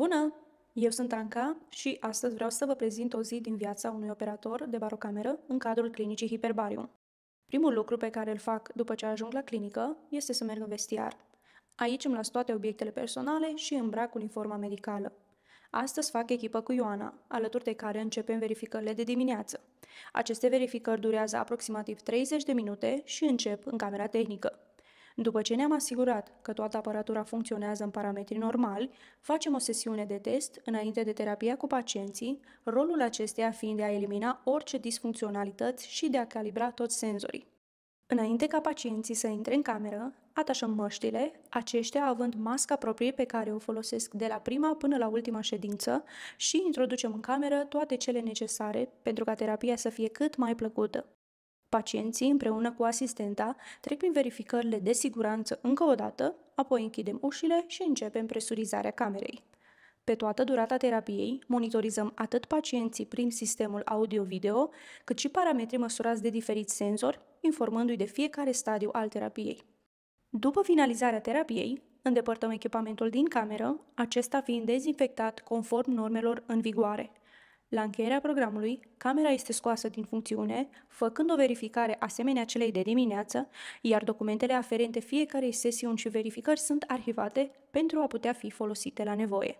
Bună! Eu sunt Anca și astăzi vreau să vă prezint o zi din viața unui operator de barocameră în cadrul clinicii Hiperbarium. Primul lucru pe care îl fac după ce ajung la clinică este să merg în vestiar. Aici îmi las toate obiectele personale și îmbrac uniforma medicală. Astăzi fac echipă cu Ioana, alături de care începem verificările de dimineață. Aceste verificări durează aproximativ 30 de minute și încep în camera tehnică. După ce ne-am asigurat că toată aparatura funcționează în parametri normali, facem o sesiune de test înainte de terapia cu pacienții, rolul acesteia fiind de a elimina orice disfuncționalități și de a calibra toți senzorii. Înainte ca pacienții să intre în cameră, atașăm măștile, aceștia având masca proprie pe care o folosesc de la prima până la ultima ședință și introducem în cameră toate cele necesare pentru ca terapia să fie cât mai plăcută. Pacienții, împreună cu asistenta, trec prin verificările de siguranță încă o dată, apoi închidem ușile și începem presurizarea camerei. Pe toată durata terapiei, monitorizăm atât pacienții prin sistemul audio-video, cât și parametrii măsurați de diferiți senzori, informându-i de fiecare stadiu al terapiei. După finalizarea terapiei, îndepărtăm echipamentul din cameră, acesta fiind dezinfectat conform normelor în vigoare. La încheierea programului, camera este scoasă din funcțiune, făcând o verificare asemenea celei de dimineață, iar documentele aferente fiecarei sesiuni și verificări sunt arhivate pentru a putea fi folosite la nevoie.